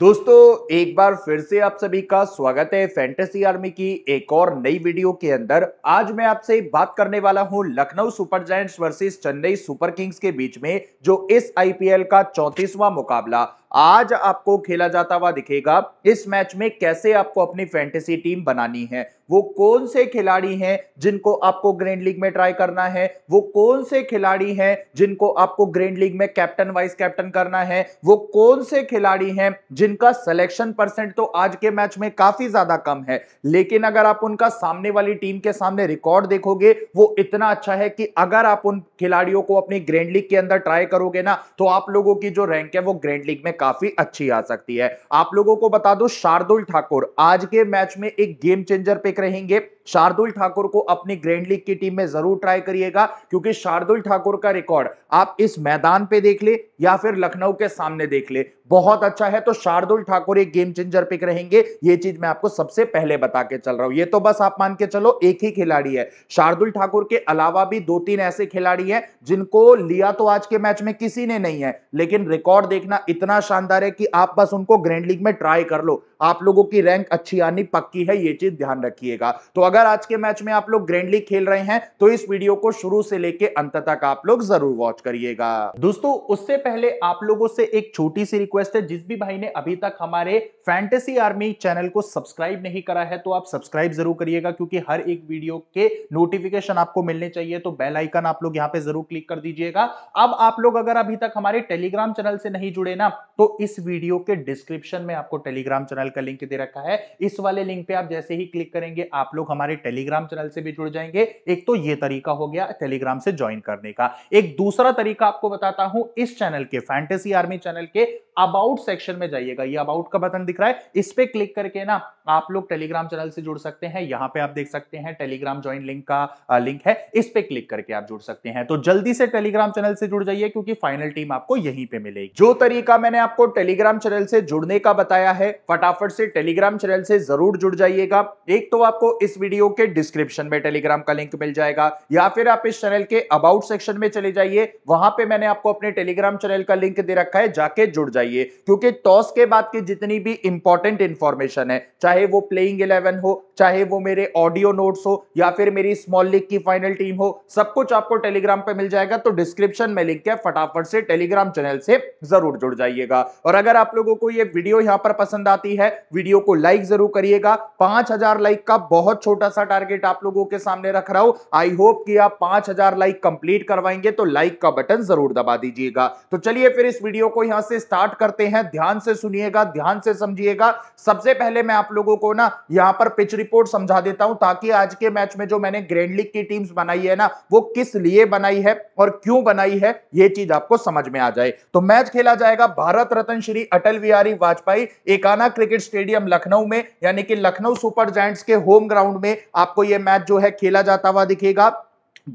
दोस्तों एक बार फिर से आप सभी का स्वागत है फैंटेसी आर्मी की एक और नई वीडियो के अंदर आज मैं आपसे बात करने वाला हूं Lucknow Super Giants versus Chennai Super Kings के बीच में जो इस आईपीएल का चौतीसवां मुकाबला आज आपको खेला जाता हुआ दिखेगा इस मैच में कैसे आपको अपनी फैंटेसी टीम बनानी है वो कौन से खिलाड़ी हैं जिनको आपको ग्रैंड लीग में ट्राई करना है वो कौन से खिलाड़ी हैं जिनको आपको ग्रैंड लीग में कैप्टन वाइस कैप्टन करना है वो कौन से खिलाड़ी हैं जिनका सिलेक्शन परसेंट तो आज के मैच में काफी ज्यादा कम है लेकिन अगर आप उनका सामने वाली टीम के सामने रिकॉर्ड देखोगे वो इतना अच्छा है कि अगर आप उन खिलाड़ियों को अपनी ग्रैंड लीग के अंदर ट्राई करोगे ना तो आप लोगों की जो रैंक है वो ग्रैंड लीग में काफी अच्छी आ सकती है आप लोगों को बता दो शार्दुल ठाकुर आज के मैच में एक गेम चेंजर पिक रहेंगे शार्दुल ठाकुर को अपनी ग्रैंड लीग की टीम में जरूर ट्राई करिएगा क्योंकि शार्दुल ठाकुर का रिकॉर्ड आप इस मैदान पे देख ले या फिर लखनऊ के सामने देख ले बहुत अच्छा है तो शार्दुल ठाकुर एक गेम चेंजर पिक रहेंगे ये चीज मैं आपको सबसे पहले बता के चल रहा हूं ये तो बस आप मान के चलो एक ही खिलाड़ी है शार्दुल ठाकुर के अलावा भी दो तीन ऐसे खिलाड़ी है जिनको लिया तो आज के मैच में किसी ने नहीं है लेकिन रिकॉर्ड देखना इतना शानदार है कि आप बस उनको ग्रैंड लीग में ट्राई कर लो आप लोगों की रैंक अच्छी आनी पक्की है ये चीज ध्यान रखिएगा तो अगर आज के मैच में आप लोग ग्रैंड लीग खेल रहे हैं तो इस वीडियो को शुरू से लेके अंत तक आप लोग जरूर वॉच करिएगा दोस्तों उससे पहले आप लोगों से एक छोटी सी रिक्वेस्ट है जिस भी भाई ने अभी तक हमारे फैंटेसी आर्मी चैनल को सब्सक्राइब नहीं करा है तो आप सब्सक्राइब जरूर करिएगा क्योंकि हर एक वीडियो के नोटिफिकेशन आपको मिलने चाहिए तो बेल आइकन आप लोग यहां पे जरूर क्लिक कर दीजिएगा अब आप लोग अगर अभी तक हमारे टेलीग्राम चैनल से नहीं जुड़े ना तो इस वीडियो के डिस्क्रिप्शन में आपको टेलीग्राम चैनल का लिंक दे रखा है इस वाले लिंक पे आप जैसे ही क्लिक करेंगे आप लोग हमारे टेलीग्राम चैनल से भी जुड़ जाएंगे एक तो ये तरीका हो गया टेलीग्राम से ज्वाइन करने का एक दूसरा तरीका आपको बताता हूं इस चैनल के फैंटेसी आर्मी चैनल के अबाउट सेक्शन में जाइएगा ये अबाउट का बटन दिख रहा है इस पे क्लिक करके ना आप लोग टेलीग्राम चैनल से जुड़ सकते हैं यहां पे आप देख सकते हैं टेलीग्राम ज्वाइन लिंक का लिंक है इस पे क्लिक करके आप जुड़ सकते हैं तो जल्दी से टेलीग्राम चैनल से जुड़ जाइए क्योंकि फाइनल टीम आपको यहीं पे मिलेगी जो तरीका मैंने आपको टेलीग्राम चैनल से जुड़ने का बताया है फटाफट से टेलीग्राम चैनल से जरूर जुड़ जाइएगा एक तो आपको इस वीडियो के डिस्क्रिप्शन में टेलीग्राम का लिंक मिल जाएगा या फिर आप इस चैनल के अबाउट सेक्शन में चले जाइए वहां पे मैंने आपको अपने टेलीग्राम चैनल का लिंक दे रखा है जाके जुड़ जाइए क्योंकि टॉस के बाद की जितनी भी इंपॉर्टेंट इंफॉर्मेशन है चाहे वो प्लेइंग इलेवन हो चाहे वो मेरे ऑडियो नोट्स हो या फिर मेरी स्मॉल लीग की फाइनल टीम हो सब कुछ आपको टेलीग्राम पर मिल जाएगा तो डिस्क्रिप्शन में लिंक है फटाफट से टेलीग्राम चैनल से जरूर जुड़ जाइएगा होगा और अगर आप लोगों को ये वीडियो यहां पर पसंद आती है वीडियो को लाइक जरूर करिएगा पांच हजार लाइक का बहुत छोटा सा टारगेट आप लोगों के सामने रख रहा हूं आई होप कि आप पांच हजार लाइक कंप्लीट करवाएंगे तो लाइक का बटन जरूर दबा दीजिएगा तो चलिए फिर इस वीडियो को यहां से स्टार्ट करते हैं ध्यान से सुनिएगा ध्यान से समझिएगा सबसे पहले मैं आप लोगों को ना यहां पर पिच रिपोर्ट समझा देता हूं ताकि आज के मैच में जो मैंने ग्रैंड लीग की टीम्स बनाई है ना वो किस लिए बनाई है और क्यों बनाई है यह चीज आपको समझ में आ जाए तो मैच खेला जाएगा भारत भारत रत्न श्री अटल बिहारी वाजपेयी एकाना क्रिकेट स्टेडियम लखनऊ में यानी कि लखनऊ सुपर जायंट्स के होम ग्राउंड में आपको यह मैच जो है खेला जाता हुआ दिखेगा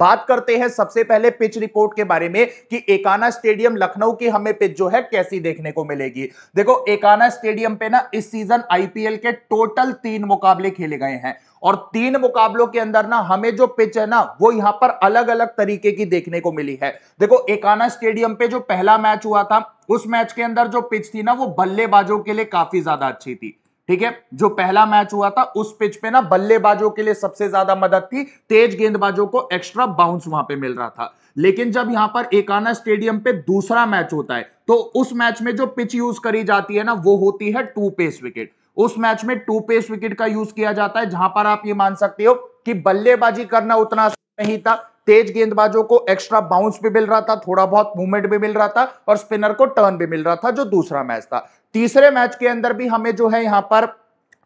बात करते हैं सबसे पहले पिच रिपोर्ट के बारे में कि एकाना स्टेडियम लखनऊ की हमें पिच जो है कैसी देखने को मिलेगी देखो एकाना स्टेडियम पे ना इस सीजन आईपीएल के टोटल तीन मुकाबले खेले गए हैं और तीन मुकाबलों के अंदर ना हमें जो पिच है ना वो यहां पर अलग अलग तरीके की देखने को मिली है देखो एकाना स्टेडियम पे जो पहला मैच हुआ था उस मैच के अंदर जो पिच थी ना वो बल्लेबाजों के लिए काफी ज्यादा अच्छी थी ठीक है जो पहला मैच हुआ था उस पिच पे ना बल्लेबाजों के लिए सबसे ज्यादा मदद थी तेज गेंदबाजों को एक्स्ट्रा बाउंस वहां पे मिल रहा था लेकिन जब यहां पर एकाना स्टेडियम पे दूसरा मैच होता है तो उस मैच में जो पिच यूज करी जाती है ना वो होती है टू पेस विकेट उस मैच में टू पेस विकेट का यूज किया जाता है जहां पर आप ये मान सकते हो कि बल्लेबाजी करना उतना नहीं था तेज गेंदबाजों को एक्स्ट्रा बाउंस भी मिल रहा था थोड़ा बहुत मूवमेंट भी मिल रहा था और स्पिनर को टर्न भी मिल रहा था जो दूसरा मैच था तीसरे मैच के अंदर भी हमें जो है यहां पर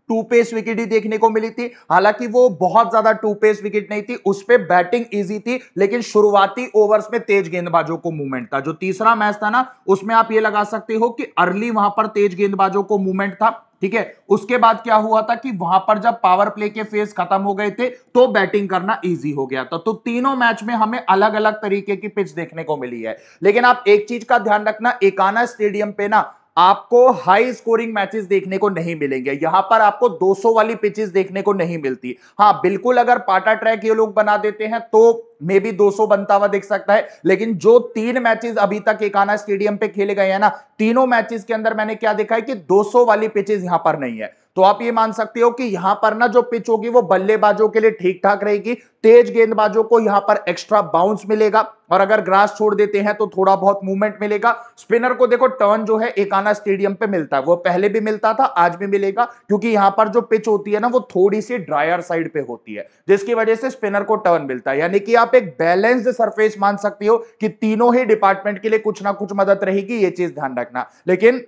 टू पेस विकेट ही देखने को मिली थी हालांकि वो बहुत ज्यादा टू पेस विकेट नहीं थी उस पर बैटिंग इजी थी लेकिन शुरुआती ओवर्स में तेज गेंदबाजों को मूवमेंट था जो तीसरा मैच था ना उसमें आप ये लगा सकते हो कि अर्ली वहां पर तेज गेंदबाजों को मूवमेंट था ठीक है उसके बाद क्या हुआ था कि वहां पर जब पावर प्ले के फेज खत्म हो गए थे तो बैटिंग करना इजी हो गया था तो तीनों मैच में हमें अलग अलग तरीके की पिच देखने को मिली है लेकिन आप एक चीज का ध्यान रखना एकाना स्टेडियम पे ना आपको हाई स्कोरिंग मैचेस देखने को नहीं मिलेंगे यहां पर आपको 200 वाली पिचेस देखने को नहीं मिलती हाँ बिल्कुल अगर पाटा ट्रैक ये लोग बना देते हैं तो मे बी 200 बनता हुआ दिख सकता है लेकिन जो तीन मैचेस अभी तक एकाना स्टेडियम पे खेले गए हैं ना तीनों मैचेस के अंदर मैंने क्या देखा है कि 200 वाली पिचेस यहां पर नहीं है तो आप ये मान सकते हो कि यहां पर ना जो पिच होगी वो बल्लेबाजों के लिए ठीक ठाक रहेगी तेज गेंदबाजों को यहां पर एक्स्ट्रा बाउंस मिलेगा और अगर ग्रास छोड़ देते हैं तो थोड़ा बहुत मूवमेंट मिलेगा स्पिनर को देखो टर्न जो है एकाना स्टेडियम पे मिलता है वो पहले भी मिलता था आज भी मिलेगा क्योंकि यहां पर जो पिच होती है ना वो थोड़ी सी ड्रायर साइड पे होती है जिसकी वजह से स्पिनर को टर्न मिलता है यानी कि आप एक बैलेंस्ड सरफेस मान सकते हो कि तीनों ही डिपार्टमेंट के लिए कुछ ना कुछ मदद रहेगी ये चीज ध्यान रखना लेकिन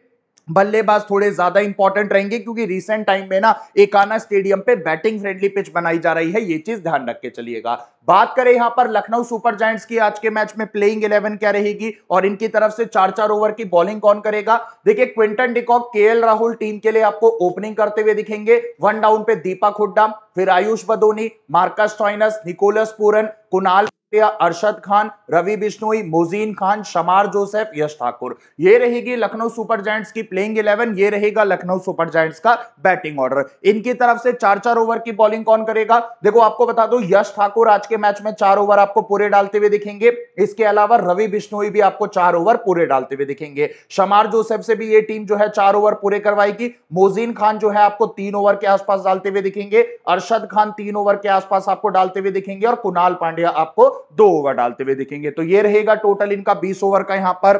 बल्लेबाज थोड़े ज्यादा इंपॉर्टेंट रहेंगे क्योंकि रिसेंट टाइम में ना एकाना स्टेडियम पे बैटिंग फ्रेंडली पिच बनाई जा रही है ये चीज ध्यान रख के चलिएगा बात करें यहां पर लखनऊ सुपर जायंट्स की आज के मैच में प्लेइंग इलेवन क्या रहेगी और इनकी तरफ से चार चार ओवर की बॉलिंग कौन करेगा देखिए क्विंटन डिकॉक के राहुल टीम के लिए आपको ओपनिंग करते हुए दिखेंगे वन डाउन पे दीपक हुड्डा फिर Ayush Badoni Marcus Stoinis Nicholas Pooran Kunal Arshad Khan Ravi Bishnoi Mohsin Khan Shamar Joseph Yash Thakur ये रहेगी लखनऊ सुपर जायंट्स की प्लेइंग इलेवन ये रहेगा लखनऊ सुपर जायंट्स का बैटिंग ऑर्डर इनकी तरफ से चार चार ओवर की बॉलिंग कौन करेगा देखो आपको बता दो यश ठाकुर आज के मैच में चार ओवर आपको पूरे डालते हुए दिखेंगे इसके अलावा रवि बिश्नोई भी आपको चार ओवर पूरे डालते हुए दिखेंगे शमार जोसेफ से भी ये टीम जो है चार ओवर पूरे करवाएगी मोजीन खान जो है आपको तीन ओवर के आसपास डालते हुए दिखेंगे अरशद खान तीन ओवर के आसपास आपको डालते हुए दिखेंगे और कुणाल पांड्या आपको दो ओवर डालते हुए दिखेंगे तो ये रहेगा टोटल इनका बीस ओवर का यहां पर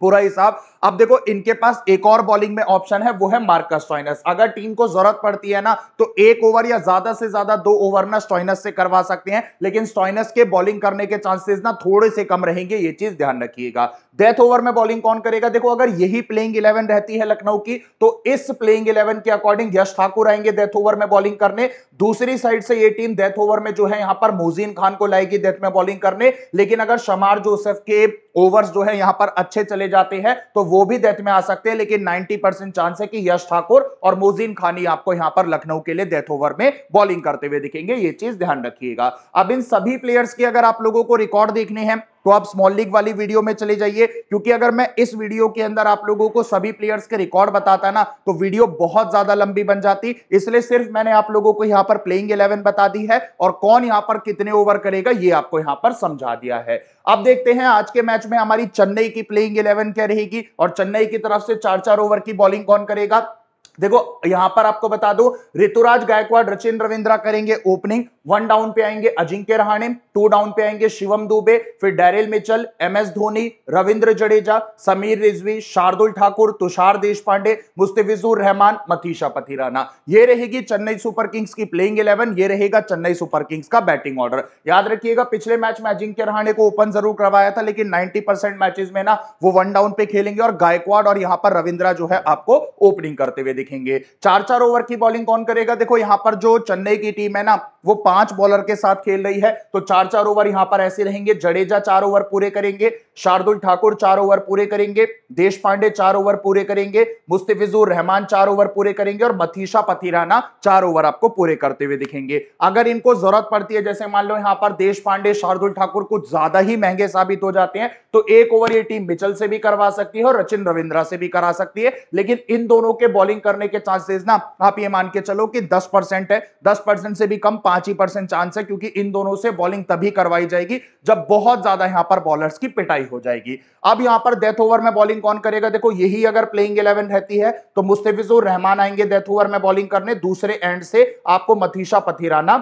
पूरा हिसाब अब देखो इनके पास एक और बॉलिंग में ऑप्शन है वो है मार्कस स्टॉइनस अगर टीम को जरूरत पड़ती है ना तो एक ओवर या ज्यादा से ज्यादा दो ओवर ना स्टॉइनस से करवा सकते हैं लेकिन स्टॉइनस के बॉलिंग करने के चांसेस ना थोड़े से कम रहेंगे ये चीज ध्यान रखिएगा डेथ ओवर में बॉलिंग कौन करेगा देखो अगर यही प्लेइंग इलेवन रहती है लखनऊ की तो इस प्लेइंग इलेवन के अकॉर्डिंग यश ठाकुर आएंगे डेथ ओवर में बॉलिंग करने दूसरी साइड से ये टीम डेथ ओवर में जो है यहां पर मोजीन खान को लाएगी डेथ में बॉलिंग करने लेकिन अगर शमार जोसेफ के ओवर्स जो है यहां पर अच्छे चले जाते हैं तो वो भी डेथ में आ सकते हैं लेकिन 90 परसेंट चांस है कि यश ठाकुर और मोजीन खानी आपको यहां पर लखनऊ के लिए डेथ ओवर में बॉलिंग करते हुए दिखेंगे ये चीज ध्यान रखिएगा अब इन सभी प्लेयर्स की अगर आप लोगों को रिकॉर्ड देखने हैं तो आप स्मॉल लीग वाली वीडियो में चले जाइए क्योंकि अगर मैं इस वीडियो के अंदर आप लोगों को सभी प्लेयर्स के रिकॉर्ड बताता ना तो वीडियो बहुत ज्यादा लंबी बन जाती इसलिए सिर्फ मैंने आप लोगों को यहां पर प्लेइंग इलेवन बता दी है और कौन यहां पर कितने ओवर करेगा ये आपको यहां पर समझा दिया है अब देखते हैं आज के मैच में हमारी चेन्नई की प्लेइंग इलेवन क्या रहेगी और चेन्नई की तरफ से चार चार ओवर की बॉलिंग कौन करेगा देखो यहां पर आपको बता दो ऋतुराज गायकवाड़ रचिन रविंद्रा करेंगे ओपनिंग वन डाउन पे आएंगे अजिंक्य रहाणे टू डाउन पे आएंगे शिवम दुबे फिर Daryl Mitchell M S Dhoni Ravindra Jadeja Sameer Rizvi Shardul Thakur Tushar Deshpande Mustafizur Rahman Matheesha Pathirana ये रहेगी चेन्नई सुपर किंग्स की प्लेइंग इलेवन ये रहेगा चेन्नई सुपर किंग्स का बैटिंग ऑर्डर याद रखिएगा पिछले मैच में अजिंक्य रहाणे को ओपन जरूर करवाया था लेकिन नाइनटी मैचेस में ना वो वन डाउन पे खेलेंगे और गायकवाड़ और यहां पर रविंद्रा जो है आपको ओपनिंग करते हुए देखेंगे चार चार ओवर की बॉलिंग कौन करेगा देखो यहां पर जो चेन्नई की टीम है ना वो पांच बॉलर के साथ खेल रही है तो चार चार ओवर यहां पर ऐसे रहेंगे जडेजा चार ओवर पूरे करेंगे शार्दुल ठाकुर चार ओवर पूरे करेंगे देश पांडे चार ओवर पूरे करेंगे मुस्तफिजुर रहमान चार ओवर पूरे करेंगे और मथीशा पथिराना चार ओवर आपको पूरे करते हुए दिखेंगे अगर इनको जरूरत पड़ती है जैसे मान लो यहां पर देश पांडे शार्दुल ठाकुर कुछ ज्यादा ही महंगे साबित हो जाते हैं तो एक ओवर ये टीम मिचल से भी करवा सकती है और रचिन रविंद्रा से भी करा सकती है लेकिन इन दोनों के बॉलिंग करने के चांसेस ना आप ये मान के चलो कि दस है दस से भी कम पांच पांच ही परसेंट चांस है क्योंकि इन दोनों से बॉलिंग तभी करवाई जाएगी जब बहुत ज्यादा यहां पर बॉलर्स की पिटाई हो जाएगी अब यहां पर डेथ ओवर में बॉलिंग कौन करेगा देखो यही अगर प्लेइंग इलेवन रहती है तो मुस्तफिजुर रहमान आएंगे डेथ ओवर में बॉलिंग करने दूसरे एंड से आपको मथीशा पथिराना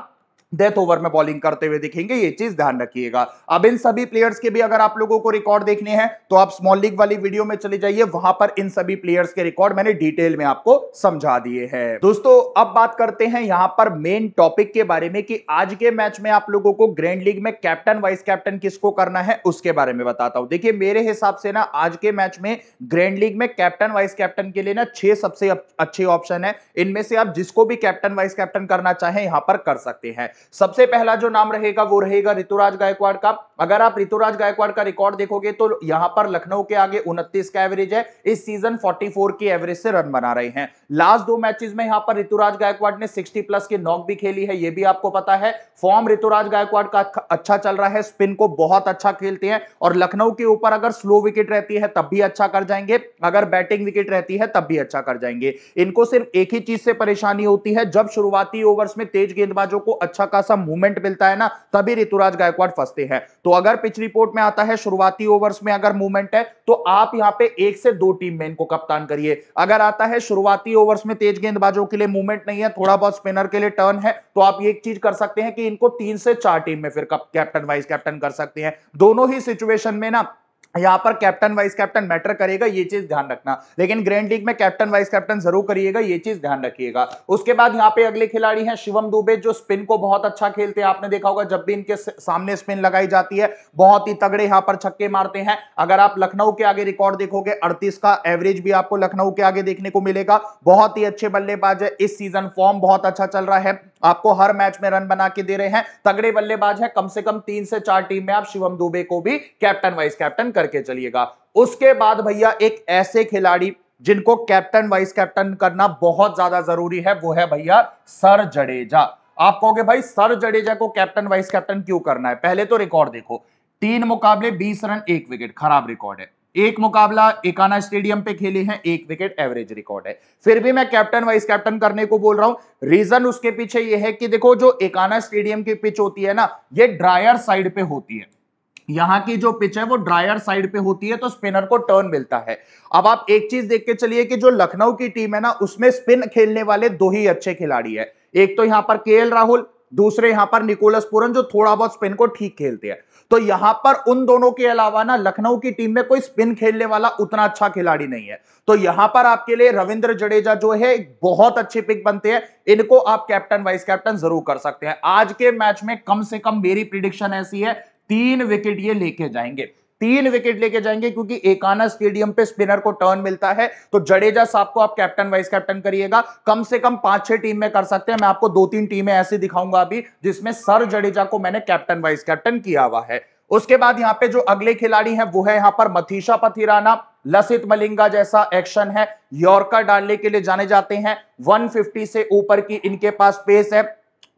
डेथ ओवर में बॉलिंग करते हुए दिखेंगे ये चीज ध्यान रखिएगा अब इन सभी प्लेयर्स के भी अगर आप लोगों को रिकॉर्ड देखने हैं तो आप स्मॉल लीग वाली वीडियो में चले जाइए वहां पर इन सभी प्लेयर्स के रिकॉर्ड मैंने डिटेल में आपको समझा दिए हैं दोस्तों अब बात करते हैं यहां पर मेन टॉपिक के बारे में कि आज के मैच में आप लोगों को ग्रैंड लीग में कैप्टन वाइस कैप्टन किसको करना है उसके बारे में बताता हूं देखिए मेरे हिसाब से ना आज के मैच में ग्रैंड लीग में कैप्टन वाइस कैप्टन के लिए ना छह सबसे अच्छे ऑप्शन है इनमें से आप जिसको भी कैप्टन वाइस कैप्टन करना चाहें यहां पर कर सकते हैं सबसे पहला जो नाम रहेगा वो रहेगा ऋतुराज गायकवाड़ का अगर आप ऋतुराज गायकवाड़ का रिकॉर्ड देखोगे तो यहां पर लखनऊ के आगे उनतीस का एवरेज है इस सीजन 44 की एवरेज से रन बना रहे हैं लास्ट दो मैचेस में यहां पर ऋतुराज गायकवाड़ ने 60 प्लस की नॉक भी खेली है यह भी आपको पता है फॉर्म ऋतुराज गायकवाड़ का अच्छा चल रहा है स्पिन को बहुत अच्छा खेलते हैं और लखनऊ के ऊपर अगर स्लो विकेट रहती है तब भी अच्छा कर जाएंगे अगर बैटिंग विकेट रहती है तब भी अच्छा कर जाएंगे इनको सिर्फ एक ही चीज से परेशानी होती है जब शुरुआती ओवर्स में तेज गेंदबाजों को अच्छा अच्छा खासा मूवमेंट मिलता है ना तभी ऋतुराज गायकवाड़ फंसते हैं तो अगर पिच रिपोर्ट में आता है शुरुआती ओवर्स में अगर मूवमेंट है तो आप यहां पे एक से दो टीम में इनको कप्तान करिए अगर आता है शुरुआती ओवर्स में तेज गेंदबाजों के लिए मूवमेंट नहीं है थोड़ा बहुत स्पिनर के लिए टर्न है तो आप एक चीज कर सकते हैं कि इनको तीन से चार टीम में फिर कैप्टन वाइस कैप्टन कर सकते हैं दोनों ही सिचुएशन में ना यहाँ पर कैप्टन वाइस कैप्टन मैटर करेगा ये चीज ध्यान रखना लेकिन ग्रैंड लीग में कैप्टन वाइस कैप्टन जरूर करिएगा ये चीज ध्यान रखिएगा उसके बाद यहाँ पे अगले खिलाड़ी हैं शिवम दुबे जो स्पिन को बहुत अच्छा खेलते हैं आपने देखा होगा जब भी इनके सामने स्पिन लगाई जाती है बहुत ही तगड़े यहाँ पर छक्के मारते हैं अगर आप लखनऊ के आगे रिकॉर्ड देखोगे अड़तीस का एवरेज भी आपको लखनऊ के आगे देखने को मिलेगा बहुत ही अच्छे बल्लेबाज है इस सीजन फॉर्म बहुत अच्छा चल रहा है आपको हर मैच में रन बना के दे रहे हैं तगड़े बल्लेबाज है कम से कम तीन से चार टीम में आप शिवम दुबे को भी कैप्टन वाइस कैप्टन करें करके चलिएगा उसके बाद भैया एक ऐसे खिलाड़ी जिनको कैप्टन वाइस कैप्टन करना बहुत ज्यादा जरूरी है वो है भैया सर जडेजा आप कहोगे भाई सर जडेजा को कैप्टन वाइस कैप्टन क्यों करना है पहले तो रिकॉर्ड देखो तीन मुकाबले बीस रन एक विकेट खराब रिकॉर्ड है एक मुकाबला एकाना स्टेडियम पे खेले हैं एक विकेट एवरेज रिकॉर्ड है फिर भी मैं कैप्टन वाइस कैप्टन करने को बोल रहा हूं रीजन उसके पीछे ये है कि देखो जो एकाना स्टेडियम की पिच होती है ना ये ड्रायर साइड पे होती है यहाँ की जो पिच है वो ड्रायर साइड पे होती है तो स्पिनर को टर्न मिलता है अब आप एक चीज देख के चलिए कि जो लखनऊ की टीम है ना उसमें स्पिन खेलने वाले दो ही अच्छे खिलाड़ी है एक तो यहाँ पर के राहुल दूसरे यहां पर निकोलस पुरन जो थोड़ा बहुत स्पिन को ठीक खेलते हैं तो यहां पर उन दोनों के अलावा ना लखनऊ की टीम में कोई स्पिन खेलने वाला उतना अच्छा खिलाड़ी नहीं है तो यहां पर आपके लिए रविंद्र जडेजा जो है बहुत अच्छे पिक बनते हैं इनको आप कैप्टन वाइस कैप्टन जरूर कर सकते हैं आज के मैच में कम से कम मेरी प्रिडिक्शन ऐसी है तीन विकेट ये लेके जाएंगे तीन विकेट लेके जाएंगे क्योंकि एकाना स्टेडियम पे स्पिनर को टर्न मिलता है तो जडेजा साहब को आप कैप्टन वाइस कैप्टन करिएगा कम से कम पांच छह टीम में कर सकते हैं मैं आपको दो तीन टीमें ऐसी दिखाऊंगा अभी जिसमें सर जडेजा को मैंने कैप्टन वाइस कैप्टन किया हुआ है उसके बाद यहाँ पे जो अगले खिलाड़ी हैं वो है यहाँ पर मथीशा पथिराना लसित मलिंगा जैसा एक्शन है यॉर्कर डालने के लिए जाने जाते हैं 150 से ऊपर की इनके पास पेस है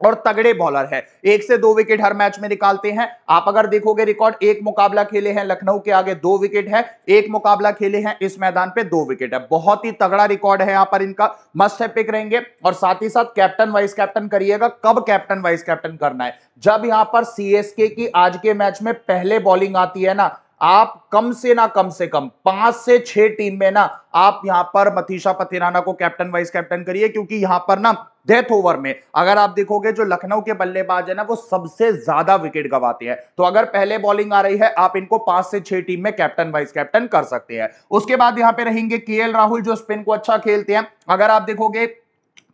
और तगड़े बॉलर है एक से दो विकेट हर मैच में निकालते हैं आप अगर देखोगे रिकॉर्ड एक मुकाबला खेले हैं लखनऊ के आगे दो विकेट है एक मुकाबला खेले हैं इस मैदान पे दो विकेट है बहुत ही तगड़ा रिकॉर्ड है यहां पर इनका मस्ट है पिक रहेंगे और साथ ही साथ कैप्टन वाइस कैप्टन करिएगा कब कैप्टन वाइस कैप्टन करना है जब यहां पर सीएसके की आज के मैच में पहले बॉलिंग आती है ना आप कम से ना कम से कम पांच से छह टीम में ना आप यहां पर मथीशा पथिराना को कैप्टन वाइस कैप्टन करिए क्योंकि यहां पर ना डेथ ओवर में अगर आप देखोगे जो लखनऊ के बल्लेबाज है ना वो सबसे ज्यादा विकेट गवाते हैं तो अगर पहले बॉलिंग आ रही है आप इनको पांच से छह टीम में कैप्टन वाइस कैप्टन कर सकते हैं उसके बाद यहां पे रहेंगे के राहुल जो स्पिन को अच्छा खेलते हैं अगर आप देखोगे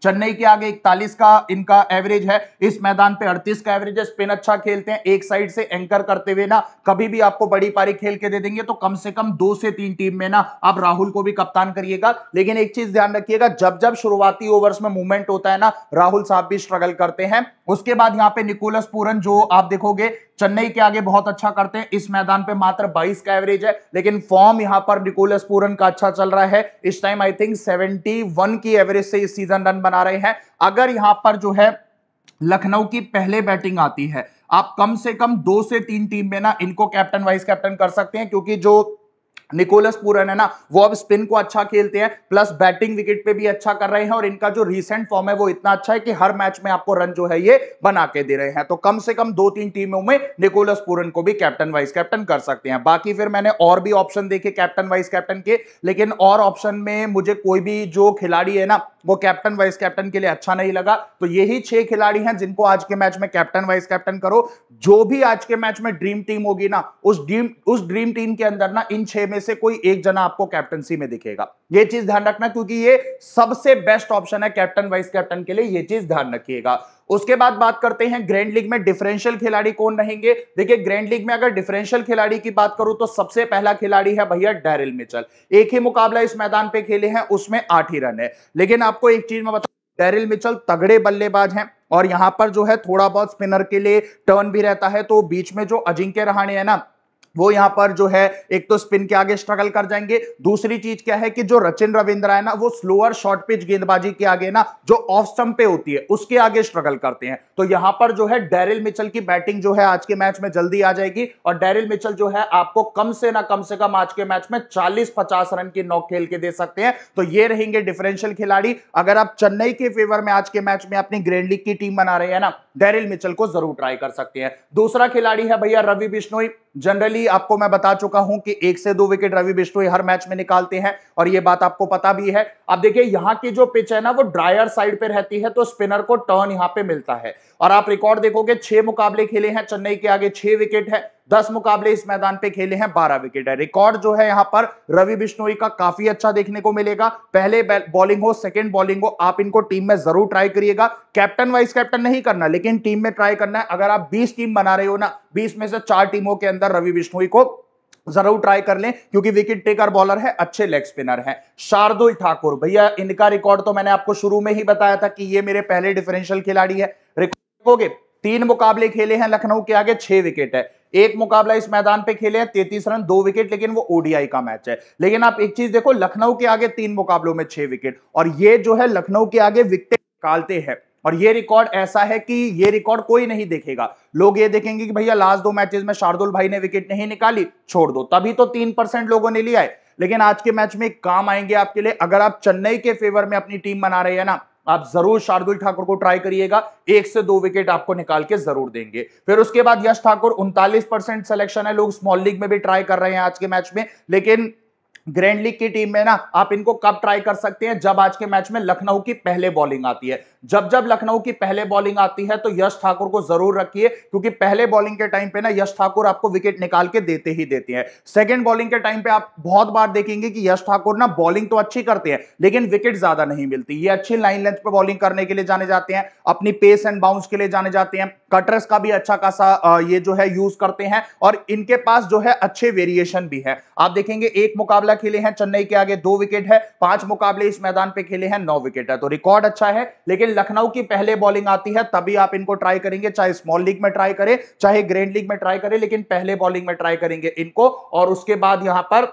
चेन्नई के आगे इकतालीस का इनका एवरेज है इस मैदान पे अड़तीस का एवरेज है स्पिन अच्छा खेलते हैं एक साइड से एंकर करते हुए ना कभी भी आपको बड़ी पारी खेल के दे देंगे तो कम से कम दो से तीन टीम में ना आप राहुल को भी कप्तान करिएगा लेकिन एक चीज ध्यान रखिएगा जब जब शुरुआती ओवर्स में मूवमेंट होता है ना राहुल साहब भी स्ट्रगल करते हैं उसके बाद यहाँ पे निकोलस पूरन जो आप देखोगे चेन्नई के आगे बहुत अच्छा करते हैं इस मैदान पे मात्र 22 का एवरेज है लेकिन फॉर्म यहां पर निकोलस पूरन का अच्छा चल रहा है इस टाइम आई थिंक 71 की एवरेज से इस सीजन रन बना रहे हैं अगर यहां पर जो है लखनऊ की पहले बैटिंग आती है आप कम से कम दो से तीन टीम में ना इनको कैप्टन वाइस कैप्टन कर सकते हैं क्योंकि जो निकोलस पूरन है ना वो अब स्पिन को अच्छा खेलते हैं प्लस बैटिंग विकेट पे भी अच्छा कर रहे हैं और इनका जो रीसेंट फॉर्म है वो इतना अच्छा है कि हर मैच में आपको रन जो है ये बना के दे रहे हैं तो कम से कम दो तीन टीमों में निकोलस पूरन को भी कैप्टन वाइस कैप्टन कर सकते हैं बाकी फिर मैंने और भी ऑप्शन देखे कैप्टन वाइस कैप्टन के लेकिन और ऑप्शन में मुझे कोई भी जो खिलाड़ी है ना वो कैप्टन वाइस कैप्टन के लिए अच्छा नहीं लगा तो यही छह खिलाड़ी हैं जिनको आज के मैच में कैप्टन वाइस कैप्टन करो जो भी आज के मैच में ड्रीम टीम होगी ना उस ड्रीम उस ड्रीम टीम के अंदर ना इन छह में से कोई एक जना आपको कैप्टनसी में दिखेगा ये चीज ध्यान रखना क्योंकि ये सबसे बेस्ट ऑप्शन है कैप्टन वाइस कैप्टन के लिए यह चीज ध्यान रखिएगा उसके बाद बात करते हैं ग्रैंड लीग में डिफरेंशियल खिलाड़ी कौन रहेंगे देखिए ग्रैंड लीग में अगर डिफरेंशियल खिलाड़ी की बात करूं तो सबसे पहला खिलाड़ी है भैया डेरिल मिचल एक ही मुकाबला इस मैदान पे खेले हैं उसमें आठ ही रन है लेकिन आपको एक चीज में बता डेरिल मिचल तगड़े बल्लेबाज हैं और यहां पर जो है थोड़ा बहुत स्पिनर के लिए टर्न भी रहता है तो बीच में जो अजिंक्य रहाणे है ना वो यहां पर जो है एक तो स्पिन के आगे स्ट्रगल कर जाएंगे दूसरी चीज क्या है कि जो रचिन रविंद्र है ना वो स्लोअर शॉर्ट पिच गेंदबाजी के आगे ना जो ऑफ स्टंप पे होती है उसके आगे स्ट्रगल करते हैं तो यहां पर जो है डेरिल मिचल की बैटिंग जो है आज के मैच में जल्दी आ जाएगी और डेरिल मिचल जो है आपको कम से ना कम से कम आज के मैच में चालीस पचास रन की नौक खेल के दे सकते हैं तो ये रहेंगे डिफरेंशियल खिलाड़ी अगर आप चेन्नई के फेवर में आज के मैच में अपनी ग्रैंड लीग की टीम बना रहे हैं ना डेरिल मिचल को जरूर ट्राई कर सकते हैं दूसरा खिलाड़ी है भैया रवि बिश्नोई जनरली आपको मैं बता चुका हूं कि एक से दो विकेट रवि बिश्नोई हर मैच में निकालते हैं और ये बात आपको पता भी है अब देखिए यहाँ की जो पिच है ना वो ड्रायर साइड पे रहती है तो स्पिनर को टर्न यहाँ पे मिलता है और आप रिकॉर्ड देखोगे छह मुकाबले खेले हैं चेन्नई के आगे छह विकेट है दस मुकाबले इस मैदान पे खेले हैं बारह विकेट है रिकॉर्ड जो है यहां पर रवि बिश्नोई का काफी अच्छा देखने को मिलेगा पहले बॉलिंग हो सेकेंड बॉलिंग हो आप इनको टीम में जरूर ट्राई करिएगा कैप्टन वाइस कैप्टन नहीं करना लेकिन टीम में ट्राई करना है अगर आप बीस टीम बना रहे हो ना बीस में से चार टीमों के अंदर रवि बिश्नोई को जरूर ट्राई कर लें क्योंकि विकेट टेकर बॉलर है अच्छे लेग स्पिनर हैं शार्दुल ठाकुर भैया इनका रिकॉर्ड तो मैंने आपको शुरू में ही बताया था कि ये मेरे पहले डिफरेंशियल खिलाड़ी है रिकॉर्ड तीन मुकाबले खेले हैं लखनऊ के आगे छह विकेट है एक मुकाबला इस मैदान पे खेले हैं तैतीस रन दो विकेट लेकिन वो ओडीआई का मैच है लेकिन आप एक चीज देखो लखनऊ के आगे तीन मुकाबलों में छह विकेट और ये जो है लखनऊ के आगे विकेट निकालते हैं और ये रिकॉर्ड ऐसा है कि ये रिकॉर्ड कोई नहीं देखेगा लोग ये देखेंगे कि भैया लास्ट दो मैचेस में शार्दुल भाई ने विकेट नहीं निकाली छोड़ दो तभी तो तीन परसेंट लोगों ने लिया है लेकिन आज के मैच में काम आएंगे आपके लिए अगर आप चेन्नई के फेवर में अपनी टीम बना रहे हैं ना आप जरूर शार्दुल ठाकुर को ट्राई करिएगा एक से दो विकेट आपको निकाल के जरूर देंगे फिर उसके बाद यश ठाकुर उनतालीस परसेंट सिलेक्शन है लोग स्मॉल लीग में भी ट्राई कर रहे हैं आज के मैच में लेकिन ग्रैंड लीग की टीम में ना आप इनको कब ट्राई कर सकते हैं जब आज के मैच में लखनऊ की पहले बॉलिंग आती है जब जब लखनऊ की पहले बॉलिंग आती है तो यश ठाकुर को जरूर रखिए क्योंकि पहले बॉलिंग के टाइम पे ना यश ठाकुर आपको विकेट निकाल के देते ही देते हैं सेकंड बॉलिंग के टाइम पे आप बहुत बार देखेंगे कि यश ठाकुर ना बॉलिंग तो अच्छी करते हैं लेकिन विकेट ज्यादा नहीं मिलती ये अच्छी लाइन लेंथ पर बॉलिंग करने के लिए जाने जाते हैं अपनी पेस एंड बाउंस के लिए जाने जाते हैं कटर्स का भी अच्छा खासा ये जो है यूज करते हैं और इनके पास जो है अच्छे वेरिएशन भी है आप देखेंगे एक मुकाबला ग्यारह खेले हैं चेन्नई के आगे दो विकेट है पांच मुकाबले इस मैदान पे खेले हैं नौ विकेट है तो रिकॉर्ड अच्छा है लेकिन लखनऊ की पहले बॉलिंग आती है तभी आप इनको ट्राई करेंगे चाहे स्मॉल लीग में ट्राई करें चाहे ग्रैंड लीग में ट्राई करें लेकिन पहले बॉलिंग में ट्राई करेंगे इनको और उसके बाद यहां पर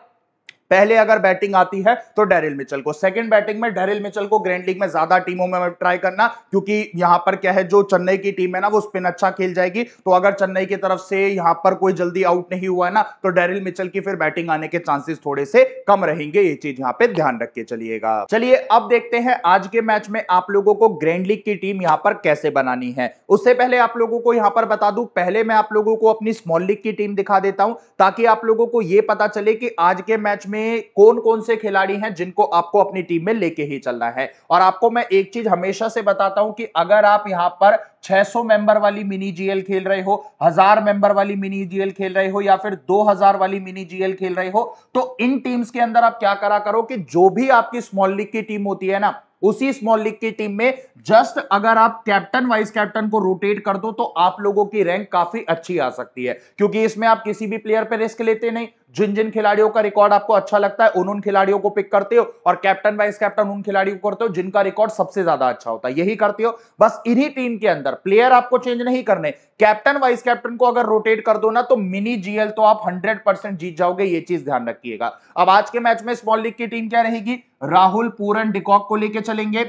पहले अगर बैटिंग आती है तो डेरिल मिचल को सेकंड बैटिंग में डेरिल मिचल को ग्रैंड लीग में ज्यादा टीमों में ट्राई करना क्योंकि यहां पर क्या है जो चेन्नई की टीम है ना वो स्पिन अच्छा खेल जाएगी तो अगर चेन्नई की तरफ से यहां पर कोई जल्दी आउट नहीं हुआ है ना तो डेरिल मिचल की फिर बैटिंग आने के चांसेस थोड़े से कम रहेंगे ये चीज यहाँ पे ध्यान रख के चलिएगा चलिए अब देखते हैं आज के मैच में आप लोगों को ग्रैंड लीग की टीम यहाँ पर कैसे बनानी है उससे पहले आप लोगों को यहाँ पर बता दू पहले मैं आप लोगों को अपनी स्मॉल लीग की टीम दिखा देता हूं ताकि आप लोगों को यह पता चले कि आज के मैच में में कौन कौन से खिलाड़ी हैं जिनको आपको अपनी टीम में लेके ही चलना है और आपको मैं एक चीज हमेशा से बताता हूं कि अगर आप यहां पर 600 मेंबर वाली मिनी जीएल खेल रहे हो हजार मेंबर वाली मिनी जीएल खेल रहे हो या फिर 2000 वाली मिनी जीएल खेल रहे हो तो इन टीम्स के अंदर आप क्या करा करो कि जो भी आपकी स्मॉल लीग की टीम होती है ना उसी स्मॉल लीग की टीम में जस्ट अगर आप कैप्टन वाइस कैप्टन को रोटेट कर दो तो आप लोगों की रैंक काफी अच्छी आ सकती है क्योंकि इसमें आप किसी भी प्लेयर पर रिस्क लेते नहीं जिन जिन खिलाड़ियों का रिकॉर्ड आपको अच्छा लगता है उन उन खिलाड़ियों को पिक करते हो और कैप्टन वाइस कैप्टन उन खिलाड़ियों को करते हो जिनका रिकॉर्ड सबसे ज्यादा अच्छा होता है यही करते हो बस इन्हीं टीम के अंदर प्लेयर आपको चेंज नहीं करने कैप्टन वाइस कैप्टन को अगर रोटेट कर दो ना तो मिनी जीएल तो आप हंड्रेड जीत जाओगे ये चीज ध्यान रखिएगा अब आज के मैच में स्मॉल लीग की टीम क्या रहेगी राहुल पूरन डिकॉक को लेकर चलेंगे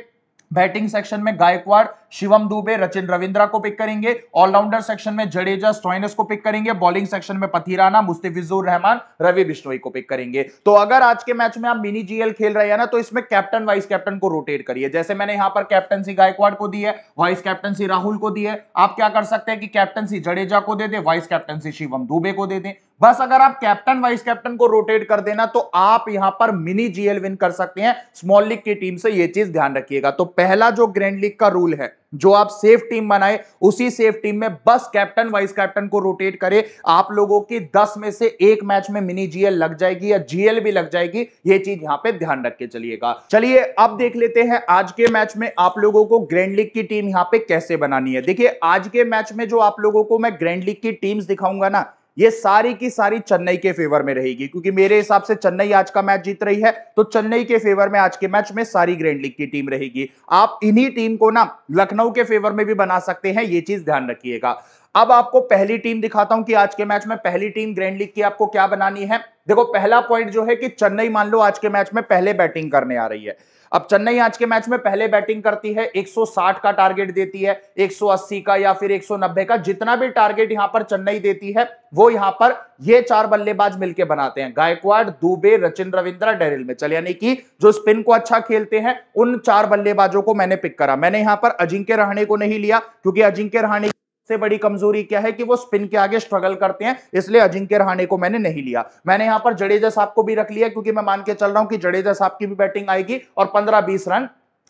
बैटिंग सेक्शन में गायकवाड़ शिवम दुबे रचिन रविंद्रा को पिक करेंगे ऑलराउंडर सेक्शन में जडेजा स्टॉइनस को पिक करेंगे बॉलिंग सेक्शन में पथिराना मुस्तिफिजुर रहमान रवि बिश्नोई को पिक करेंगे तो अगर आज के मैच में आप मिनी जीएल खेल रहे हैं ना तो इसमें कैप्टन वाइस कैप्टन को रोटेट करिए जैसे मैंने यहां पर कैप्टनसी गायकवाड़ को दी है वाइस कैप्टनसी राहुल को दी है आप क्या कर सकते हैं कि कैप्टनसी जडेजा को दे दे वाइस कैप्टनसी शिवम दुबे को दे दें बस अगर आप कैप्टन वाइस कैप्टन को रोटेट कर देना तो आप यहां पर मिनी जीएल विन कर सकते हैं स्मॉल लीग की टीम से यह चीज ध्यान रखिएगा तो पहला जो ग्रैंड लीग का रूल है जो आप सेफ टीम बनाए उसी सेफ टीम में बस कैप्टन वाइस कैप्टन को रोटेट करे आप लोगों की 10 में से एक मैच में मिनी जीएल लग जाएगी या जीएल भी लग जाएगी ये चीज यहां पे ध्यान रख के चलिएगा चलिए अब देख लेते हैं आज के मैच में आप लोगों को ग्रैंड लीग की टीम यहां पे कैसे बनानी है देखिए आज के मैच में जो आप लोगों को मैं ग्रैंड लीग की टीम दिखाऊंगा ना ये सारी की सारी चेन्नई के फेवर में रहेगी क्योंकि मेरे हिसाब से चेन्नई आज का मैच जीत रही है तो चेन्नई के फेवर में आज के मैच में सारी ग्रैंड लीग की टीम रहेगी आप इन्हीं टीम को ना लखनऊ के फेवर में भी बना सकते हैं ये चीज ध्यान रखिएगा अब आपको पहली टीम दिखाता हूं कि आज के मैच में पहली टीम ग्रैंड लीग की आपको क्या बनानी है देखो पहला पॉइंट जो है कि चेन्नई मान लो आज के मैच में पहले बैटिंग करने आ रही है अब चेन्नई आज के मैच में पहले बैटिंग करती है 160 का टारगेट देती है 180 का या फिर 190 का जितना भी टारगेट यहां पर चेन्नई देती है वो यहां पर ये चार बल्लेबाज मिलकर बनाते हैं गायकवाड़ दुबे रचिन रविंद्र डेरिल मिचल यानी कि जो स्पिन को अच्छा खेलते हैं उन चार बल्लेबाजों को मैंने पिक करा मैंने यहां पर अजिंक्य रहाणे को नहीं लिया क्योंकि अजिंक्य रहाणे से बड़ी कमजोरी क्या है कि वो स्पिन के आगे स्ट्रगल करते हैं इसलिए अजिंक्य रहाणे को मैंने नहीं लिया मैंने यहां पर जडेजा साहब को भी रख लिया क्योंकि मैं मान के चल रहा हूं कि जडेजा साहब की भी बैटिंग आएगी और पंद्रह बीस रन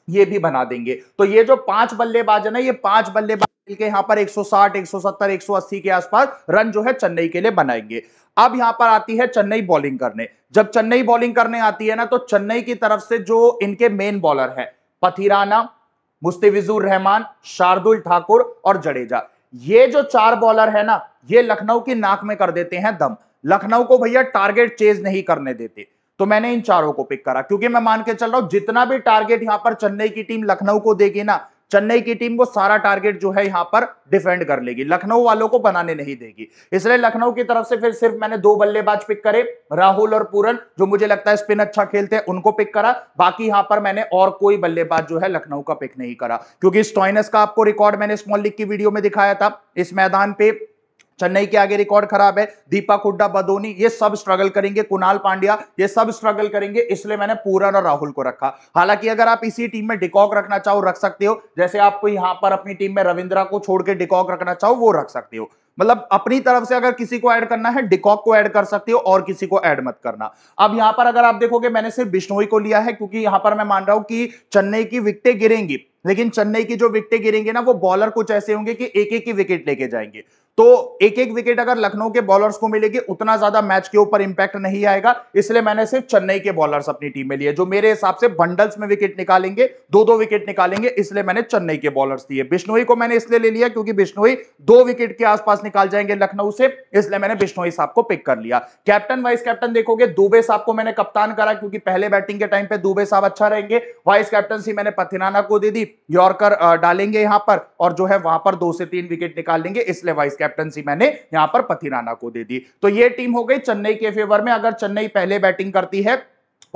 ये भी बना देंगे तो ये जो पांच बल्लेबाज है ना ये पांच बल्लेबाज के यहां पर 160, 170, 180 के आसपास रन जो है चेन्नई के लिए बनाएंगे अब यहां पर आती है चेन्नई बॉलिंग करने जब चेन्नई बॉलिंग करने आती है ना तो चेन्नई की तरफ से जो इनके मेन बॉलर है पथिराना मुस्तिविजुर रहमान शार्दुल ठाकुर और जडेजा ये जो चार बॉलर है ना ये लखनऊ की नाक में कर देते हैं दम लखनऊ को भैया टारगेट चेज नहीं करने देते तो मैंने इन चारों को पिक करा क्योंकि मैं मान के चल रहा हूं जितना भी टारगेट यहां पर चेन्नई की टीम लखनऊ को देगी ना चेन्नई की टीम वो सारा टारगेट जो है यहां पर डिफेंड कर लेगी लखनऊ वालों को बनाने नहीं देगी इसलिए लखनऊ की तरफ से फिर सिर्फ मैंने दो बल्लेबाज पिक करे राहुल और पूरन जो मुझे लगता है स्पिन अच्छा खेलते हैं उनको पिक करा बाकी यहां पर मैंने और कोई बल्लेबाज जो है लखनऊ का पिक नहीं करा क्योंकि स्टॉइनस का आपको रिकॉर्ड मैंने स्मॉल लीग की वीडियो में दिखाया था इस मैदान पर चेन्नई के आगे रिकॉर्ड खराब है दीपक हुड्डा बदोनी ये सब स्ट्रगल करेंगे कुणाल पांड्या ये सब स्ट्रगल करेंगे इसलिए मैंने पूरन और राहुल को रखा हालांकि अगर आप इसी टीम में डिकॉक रखना चाहो रख सकते हो जैसे आपको यहां पर अपनी टीम में रविंद्रा को छोड़ के डिकॉक रखना चाहो वो रख सकते हो मतलब अपनी तरफ से अगर किसी को ऐड करना है डिकॉक को ऐड कर सकते हो और किसी को ऐड मत करना अब यहां पर अगर आप देखोगे मैंने सिर्फ बिश्नोई को लिया है क्योंकि यहां पर मैं मान रहा हूं कि चेन्नई की विकटें गिरेंगी लेकिन चेन्नई की जो विकटें गिरेंगे ना वो बॉलर कुछ ऐसे होंगे कि एक एक की विकेट लेके जाएंगे तो एक एक विकेट अगर लखनऊ के बॉलर्स को मिलेगी उतना ज्यादा मैच के ऊपर इंपैक्ट नहीं आएगा इसलिए मैंने सिर्फ चेन्नई के बॉलर्स अपनी टीम में लिए जो मेरे हिसाब से बंडल्स में विकेट निकालेंगे दो दो विकेट निकालेंगे इसलिए मैंने चेन्नई के बॉलर्स दिए बिश्नोई को मैंने इसलिए ले लिया क्योंकि बिश्नोई दो विकेट के आसपास निकाल जाएंगे लखनऊ से इसलिए मैंने बिश्नोई साहब को पिक कर लिया कैप्टन वाइस कैप्टन देखोगे दुबे साहब को मैंने कप्तान करा क्योंकि पहले बैटिंग के टाइम पे दुबे साहब अच्छा रहेंगे वाइस कैप्टनसी मैंने पथिनाना को दे दी यॉर्कर डालेंगे यहां पर और जो है वहां पर दो से तीन विकेट निकाल लेंगे इसलिए वाइस कैप्टनसी मैंने यहां पर पथिराना को दे दी तो ये टीम हो गई चेन्नई के फेवर में अगर चेन्नई पहले बैटिंग करती है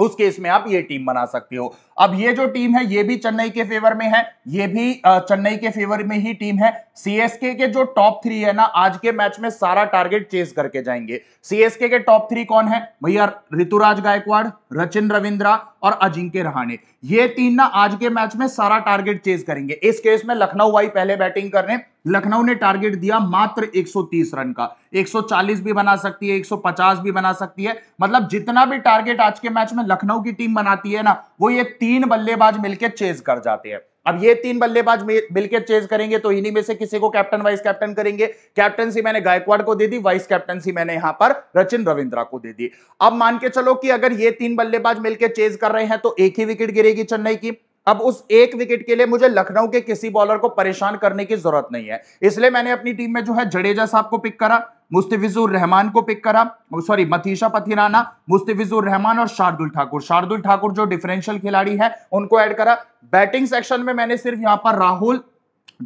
उस केस में आप ये टीम बना सकते हो अब ये जो टीम है ये भी चेन्नई के फेवर में है ये भी चेन्नई के फेवर में ही टीम है सीएसके के जो टॉप थ्री है ना आज के मैच में सारा टारगेट चेस करके जाएंगे सीएसके के टॉप थ्री कौन है भैया ऋतुराज गायकवाड़ रचिन रविंद्रा और अजिंक्य रहाणे ये तीन ना आज के मैच में सारा टारगेट चेस करेंगे इस केस में लखनऊ वाई पहले बैटिंग करने लखनऊ ने टारगेट दिया मात्र 130 रन का 140 भी बना सकती है 150 भी बना सकती है मतलब जितना भी टारगेट आज के मैच में लखनऊ की टीम बनाती है ना वो ये तीन बल्लेबाज मिलकर चेज कर जाते हैं अब ये तीन बल्लेबाज मिलकर चेज करेंगे तो इन्हीं में से किसी को कैप्टन वाइस कैप्टन करेंगे कैप्टनसी मैंने गायकवाड़ को दे दी वाइस कैप्टनसी मैंने यहां पर रचिन रविंद्रा को दे दी अब मान के चलो कि अगर ये तीन बल्लेबाज मिलकर चेज कर रहे हैं तो एक ही विकेट गिरेगी चेन्नई की अब उस एक विकेट के लिए मुझे लखनऊ के किसी बॉलर को परेशान करने की जरूरत नहीं है इसलिए मैंने अपनी टीम में जो है जडेजा साहब को पिक करा मुस्तफिजुर रहमान को पिक करा सॉरी मथीशा पथिराना मुस्तफिजुर रहमान और शार्दुल ठाकुर शार्दुल ठाकुर जो डिफरेंशियल खिलाड़ी है उनको ऐड करा बैटिंग सेक्शन में मैंने सिर्फ यहां पर राहुल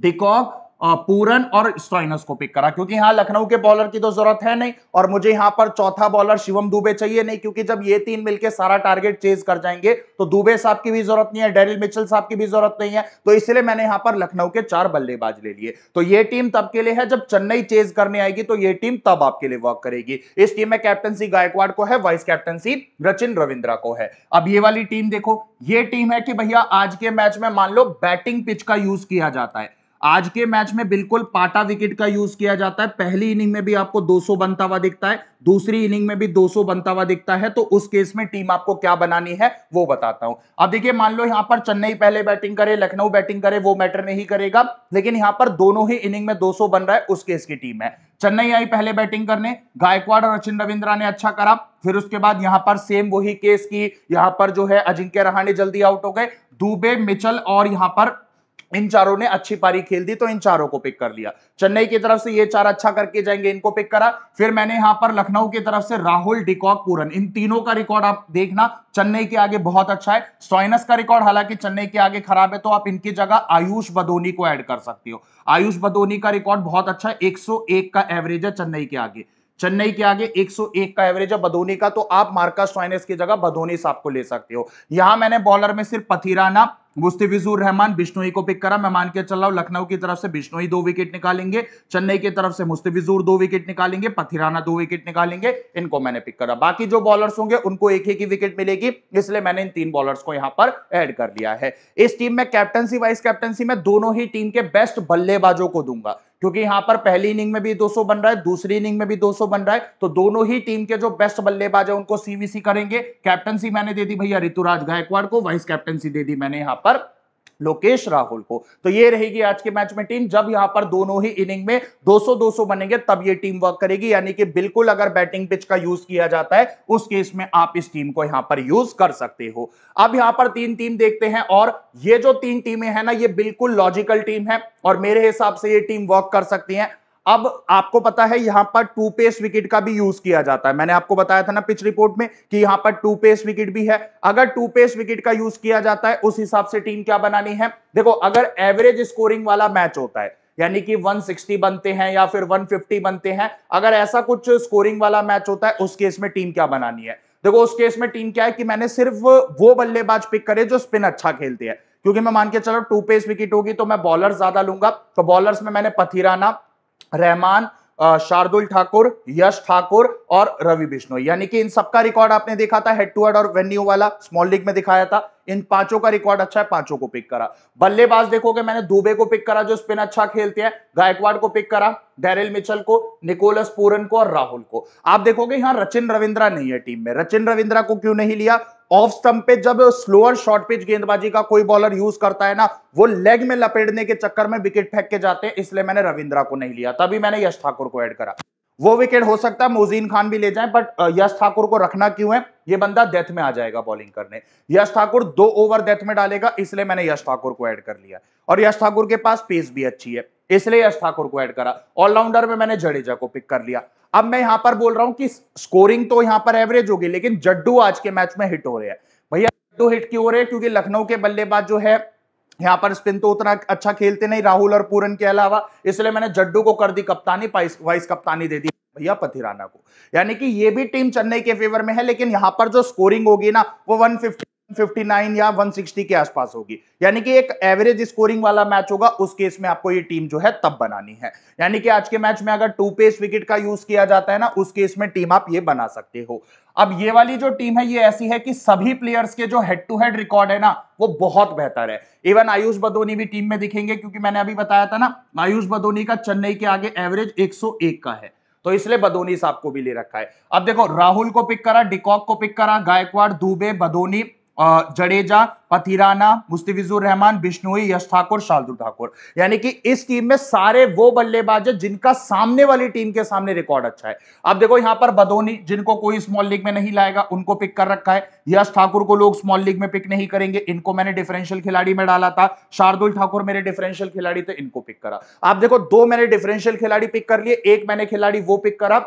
डिकॉक पूरन और पिक करा क्योंकि यहां लखनऊ के बॉलर की तो जरूरत है नहीं और मुझे यहां पर चौथा बॉलर शिवम दुबे चाहिए नहीं क्योंकि जब ये तीन मिलकर सारा टारगेट चेज कर जाएंगे तो दुबे साहब की भी जरूरत नहीं है डेरिल मिचल साहब की भी जरूरत नहीं है तो इसलिए मैंने यहां पर लखनऊ के चार बल्लेबाज ले लिए तो ये टीम तब के लिए है जब चेन्नई चेज करने आएगी तो ये टीम तब आपके लिए वर्क करेगी इस टीम में कैप्टनसी गायकवाड़ को है वाइस कैप्टनसी रचिन रविंद्रा को है अब ये वाली टीम देखो ये टीम है कि भैया आज के मैच में मान लो बैटिंग पिच का यूज किया जाता है आज के मैच में बिल्कुल पाटा विकेट का यूज किया जाता है पहली इनिंग में भी आपको 200 बनता हुआ दिखता है दूसरी इनिंग में भी 200 बनता हुआ दिखता है तो उस केस में टीम आपको क्या बनानी है वो बताता हूं अब देखिए मान लो यहां पर चेन्नई पहले बैटिंग करे लखनऊ बैटिंग करे वो मैटर नहीं करेगा लेकिन यहां पर दोनों ही इनिंग में 200 बन रहा है उस केस की टीम है चेन्नई आई पहले बैटिंग करने गायकवाड़ और अचिन रविंद्रा ने अच्छा करा फिर उसके बाद यहां पर सेम वही केस की यहां पर जो है अजिंक्य रहाणे जल्दी आउट हो गए दुबे मिचल और यहां पर इन चारों ने अच्छी पारी खेल दी तो इन चारों को पिक कर लिया चेन्नई की तरफ से ये चार अच्छा करके जाएंगे इनको पिक करा फिर मैंने यहां पर लखनऊ की तरफ से राहुल डिकॉक पूरन इन तीनों का रिकॉर्ड आप देखना चेन्नई के आगे बहुत अच्छा है स्टॉइनस का रिकॉर्ड हालांकि चेन्नई के आगे खराब है तो आप इनकी जगह आयुष बदोनी को एड कर सकते हो आयुष बदोनी का रिकॉर्ड बहुत अच्छा है एक का एवरेज है चेन्नई के आगे चेन्नई के आगे 101 का एवरेज है बदोनी का तो आप मार्का स्वाइनस की जगह बदोनी साहब को ले सकते हो यहां मैंने बॉलर में सिर्फ पथिराना मुस्तिफिजुर रहमान बिश्नोई को पिक करा मैं मान के चल रहा हूं लखनऊ की तरफ से बिश्नोई दो विकेट निकालेंगे चेन्नई की तरफ से मुस्तिफिजुर दो विकेट निकालेंगे पथिराना दो विकेट निकालेंगे इनको मैंने पिक करा बाकी जो बॉलर्स होंगे उनको एक एक ही विकेट मिलेगी इसलिए मैंने इन तीन बॉलर्स को यहां पर एड कर दिया है इस टीम में कैप्टनसी वाइस कैप्टनसी में दोनों ही टीम के बेस्ट बल्लेबाजों को दूंगा क्योंकि यहां पर पहली इनिंग में भी 200 बन रहा है दूसरी इनिंग में भी 200 बन रहा है तो दोनों ही टीम के जो बेस्ट बल्लेबाज है उनको सीवीसी करेंगे कैप्टनसी मैंने दे दी भैया ऋतुराज गायकवाड़ को वाइस कैप्टनसी दे दी मैंने यहां पर लोकेश राहुल को तो ये रहेगी आज के मैच में टीम जब यहां पर दोनों ही इनिंग में 200-200 बनेंगे तब ये टीम वर्क करेगी यानी कि बिल्कुल अगर बैटिंग पिच का यूज किया जाता है उस केस में आप इस टीम को यहां पर यूज कर सकते हो अब यहां पर तीन टीम देखते हैं और ये जो तीन टीमें हैं ना ये बिल्कुल लॉजिकल टीम है और मेरे हिसाब से ये टीम वर्क कर सकती है अब आपको पता है यहां पर टू पेस विकेट का भी यूज किया जाता है मैंने आपको बताया था ना पिच रिपोर्ट में कि यहां पर टू पेस विकेट भी है अगर टू पेस विकेट का यूज किया जाता है उस हिसाब से टीम क्या बनानी है देखो अगर एवरेज स्कोरिंग वाला मैच होता है यानी कि 160 बनते हैं या फिर 150 बनते हैं अगर ऐसा कुछ स्कोरिंग वाला मैच होता है उस केस में टीम क्या बनानी है देखो उस केस में टीम क्या है कि मैंने सिर्फ वो बल्लेबाज पिक करे जो स्पिन अच्छा खेलते हैं क्योंकि मैं मान के चलो टू पेस विकेट होगी तो मैं बॉलर ज्यादा लूंगा तो बॉलर्स में मैंने पथिराना रहमान शार्दुल ठाकुर यश ठाकुर और रवि बिश्नोई यानी कि इन सबका रिकॉर्ड आपने देखा था हेड टू हेड और वेन्यू वाला स्मॉल लीग में दिखाया था इन पांचों का रिकॉर्ड अच्छा है पांचों को पिक करा बल्लेबाज देखोगे मैंने दुबे को पिक करा जो स्पिन अच्छा खेलते हैं गायकवाड़ को पिक करा डेरिल मिचल को निकोलस पूरन को और राहुल को आप देखोगे यहां रचिन रविंद्रा नहीं है टीम में रचिन रविंद्रा को क्यों नहीं लिया ऑफ स्टंप पे जब स्लोअर शॉर्ट पिच गेंदबाजी का कोई बॉलर यूज करता है ना वो लेग में लपेटने के चक्कर में विकेट फेंक के जाते हैं इसलिए मैंने रविंद्रा को नहीं लिया तभी मैंने यश ठाकुर को ऐड करा वो विकेट हो सकता है मोजीन खान भी ले जाए बट यश ठाकुर को रखना क्यों है ये बंदा डेथ में आ जाएगा बॉलिंग करने यश ठाकुर दो ओवर डेथ में डालेगा इसलिए मैंने यश ठाकुर को ऐड कर लिया और यश ठाकुर के पास पेस भी अच्छी है इसलिए यश ठाकुर को ऐड करा ऑलराउंडर में मैंने जडेजा को पिक कर लिया अब मैं यहां पर बोल रहा हूं कि स्कोरिंग तो यहां पर एवरेज होगी लेकिन जड्डू आज के मैच में हिट हो रहे हैं भैया जड्डू हिट क्यों हो रहे हैं क्योंकि लखनऊ के बल्लेबाज जो है यहाँ पर स्पिन तो उतना अच्छा खेलते नहीं राहुल और पूरन के अलावा इसलिए मैंने जड्डू को कर दी कप्तानी वाइस कप्तानी दे दी भैया पथिराना को यानी कि ये भी टीम चेन्नई के फेवर में है लेकिन यहाँ पर जो स्कोरिंग होगी ना वो वन 59 या 160 के आसपास होगी यानी कि एक एवरेज स्कोरिंग वाला मैच होगा उस केस में आपको ये टीम जो है तब बनानी है यानी कि आज के मैच में अगर टू पेस विकेट का यूज किया जाता है ना उस केस में टीम आप ये बना सकते हो अब ये वाली जो टीम है ये ऐसी है कि सभी प्लेयर्स के जो हेड टू हेड रिकॉर्ड है ना वो बहुत बेहतर है इवन आयुष बदोनी भी टीम में दिखेंगे क्योंकि मैंने अभी बताया था ना आयुष बदोनी का चेन्नई के आगे एवरेज 101 का है तो इसलिए बदोनी साहब को भी ले रखा है अब देखो राहुल को पिक करा डिकॉक को पिक करा गायकवाड़ दुबे बदोनी जडेजा पथिराना मुस्तफिजुर रहमान बिश्नोई यश ठाकुर शार्दुल ठाकुर यानी कि इस टीम में सारे वो बल्लेबाज है जिनका सामने वाली टीम के सामने रिकॉर्ड अच्छा है अब देखो यहां पर बदोनी जिनको कोई स्मॉल लीग में नहीं लाएगा उनको पिक कर रखा है यश ठाकुर को लोग स्मॉल लीग में पिक नहीं करेंगे इनको मैंने डिफरेंशियल खिलाड़ी में डाला था शार्दुल ठाकुर मेरे डिफरेंशियल खिलाड़ी थे इनको पिक करा आप देखो दो मैंने डिफरेंशियल खिलाड़ी पिक कर लिए एक मैंने खिलाड़ी वो पिक करा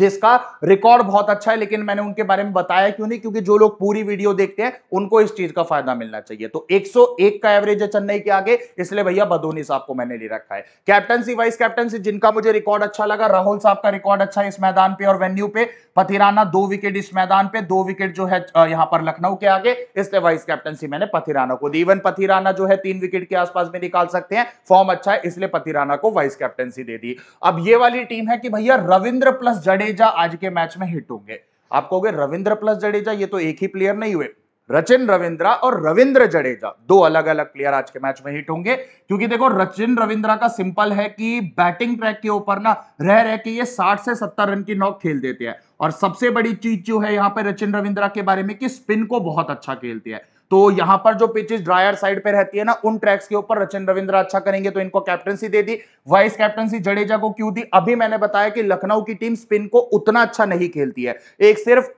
जिसका रिकॉर्ड बहुत अच्छा है लेकिन मैंने उनके बारे में बताया क्यों नहीं क्योंकि जो लोग पूरी वीडियो देखते हैं उनको इस चीज का फायदा मिलना चाहिए तो 101 का एवरेज है चेन्नई के आगे इसलिए भैया बदोनी साहब को मैंने ले रखा है कैप्टनसी वाइस कैप्टनसी जिनका मुझे रिकॉर्ड अच्छा लगा राहुल साहब का रिकॉर्ड अच्छा है इस मैदान पे और वेन्यू पे पथिराना दो विकेट इस मैदान पे दो विकेट जो है यहां पर लखनऊ के आगे इसलिए वाइस कैप्टनसी मैंने पथिराना को दी इवन पथिराना जो है तीन विकेट के आसपास में निकाल सकते हैं फॉर्म अच्छा है इसलिए पथिराना को वाइस कैप्टनसी दे दी अब ये वाली टीम है कि भैया रविंद्र प्लस जडे जडेजा आज के मैच में हिट होंगे आप कहोगे रविंद्र प्लस जडेजा ये तो एक ही प्लेयर नहीं हुए रचिन रविंद्रा और रविंद्र जडेजा दो अलग अलग प्लेयर आज के मैच में हिट होंगे क्योंकि देखो रचिन रविंद्रा का सिंपल है कि बैटिंग ट्रैक के ऊपर ना रह रह के ये 60 से 70 रन की नॉक खेल देते हैं और सबसे बड़ी चीज जो है यहाँ पे रचिन रविंद्रा के बारे में कि स्पिन को बहुत अच्छा खेलती है तो यहां पर जो पिचेस ड्रायर साइड पे रहती है ना उन ट्रैक्स के ऊपर रचिन रविंद्र अच्छा करेंगे तो इनको कैप्टनसी दे दी वाइस कैप्टनसी जडेजा को क्यों दी अभी मैंने बताया कि लखनऊ की टीम स्पिन को उतना अच्छा नहीं खेलती है एक सिर्फ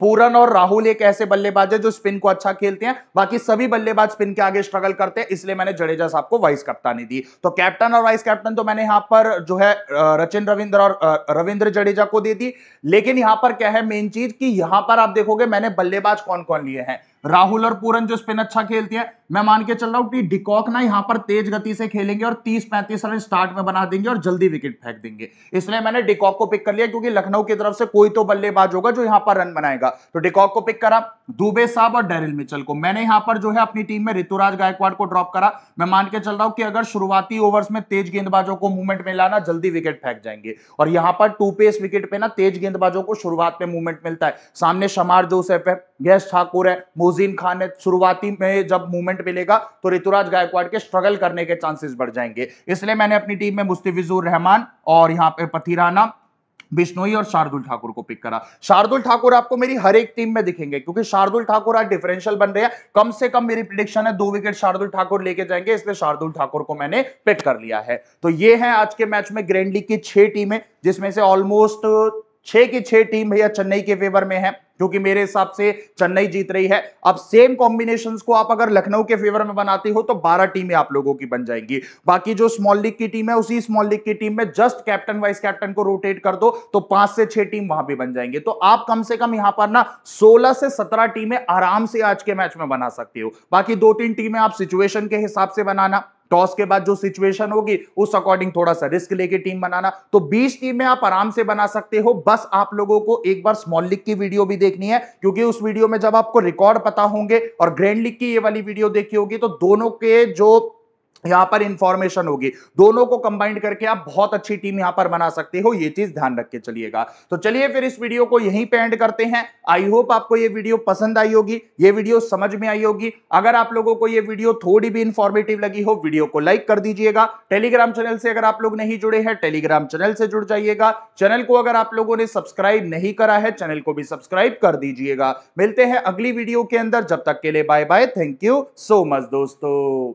पूरन और राहुल एक ऐसे बल्लेबाज है जो स्पिन को अच्छा खेलते हैं बाकी सभी बल्लेबाज स्पिन के आगे स्ट्रगल करते हैं इसलिए मैंने जडेजा साहब को वाइस कप्तानी दी तो कैप्टन और वाइस कैप्टन तो मैंने यहां पर जो है रचिन रविंद्र और रविंद्र जडेजा को दे दी लेकिन यहां पर क्या है मेन चीज कि यहां पर आप देखोगे मैंने बल्लेबाज कौन कौन लिए हैं राहुल और पूरन जो स्पिन अच्छा खेलती है मैं मान के चल रहा हूं कि डिकॉक ना यहां पर तेज गति से खेलेंगे और 30-35 रन स्टार्ट में बना देंगे और जल्दी विकेट फेंक देंगे इसलिए मैंने डिकॉक को पिक कर लिया क्योंकि लखनऊ की तरफ से कोई तो बल्लेबाज होगा जो यहां पर रन बनाएगा तो डिकॉक को पिक करा दुबे साहब और डेरिल मिचल को मैंने यहां पर जो है अपनी टीम में ऋतुराज गायकवाड़ को ड्रॉप करा मैं मान के चल रहा हूं कि अगर शुरुआती ओवर्स में तेज गेंदबाजों को मूवमेंट में लाना जल्दी विकेट फेंक जाएंगे और यहां पर टू पेस विकेट पे ना तेज गेंदबाजों को शुरुआत में मूवमेंट मिलता है सामने शमार जोसेफ है गैस ठाकुर है मोजीन खान है शुरुआती में जब मूवमेंट मिलेगा तो ऋतुराज गायकवाड़ के स्ट्रगल करने के चांसेस बढ़ जाएंगे इसलिए मैंने अपनी टीम में मुस्तफिजुर रहमान और यहाँ पे पथिराना बिश्नोई और शार्दुल ठाकुर को पिक करा शार्दुल ठाकुर आपको मेरी हर एक टीम में दिखेंगे क्योंकि शार्दुल ठाकुर आज डिफरेंशियल बन रहे हैं कम से कम मेरी प्रिडिक्शन है दो विकेट शार्दुल ठाकुर लेके जाएंगे इसलिए शार्दुल ठाकुर को मैंने पिक कर लिया है तो ये है आज के मैच में ग्रैंड लीग की छह टीमें जिसमें से ऑलमोस्ट छह की छह टीम भैया चेन्नई के फेवर में है क्योंकि मेरे हिसाब से चेन्नई जीत रही है अब सेम कॉम्बिनेशन को आप अगर लखनऊ के फेवर में बनाती हो तो बारह टीमें आप लोगों की बन जाएंगी बाकी जो स्मॉल लीग की टीम है उसी स्मॉल लीग की टीम में जस्ट कैप्टन वाइस कैप्टन को रोटेट कर दो तो पांच से छह टीम वहां भी बन जाएंगे तो आप कम से कम यहां पर ना सोलह से सत्रह टीमें आराम से आज के मैच में बना सकती हो बाकी दो तीन टीमें आप सिचुएशन के हिसाब से बनाना टॉस के बाद जो सिचुएशन होगी उस अकॉर्डिंग थोड़ा सा रिस्क लेके टीम बनाना तो 20 टीम में आप आराम से बना सकते हो बस आप लोगों को एक बार स्मॉल लीग की वीडियो भी देखनी है क्योंकि उस वीडियो में जब आपको रिकॉर्ड पता होंगे और ग्रैंड लीग की ये वाली वीडियो देखी होगी तो दोनों के जो यहां पर इंफॉर्मेशन होगी दोनों को कंबाइंड करके आप बहुत अच्छी टीम यहां पर बना सकते हो ये चीज ध्यान रख के चलिएगा तो चलिए फिर इस वीडियो को यहीं पे एंड करते हैं आई होप आपको ये वीडियो पसंद आई होगी ये वीडियो समझ में आई होगी अगर आप लोगों को ये वीडियो थोड़ी भी इंफॉर्मेटिव लगी हो वीडियो को लाइक कर दीजिएगा टेलीग्राम चैनल से अगर आप लोग नहीं जुड़े हैं टेलीग्राम चैनल से जुड़ जाइएगा चैनल को अगर आप लोगों ने सब्सक्राइब नहीं करा है चैनल को भी सब्सक्राइब कर दीजिएगा मिलते हैं अगली वीडियो के अंदर जब तक के लिए bye bye thank you so much दोस्तों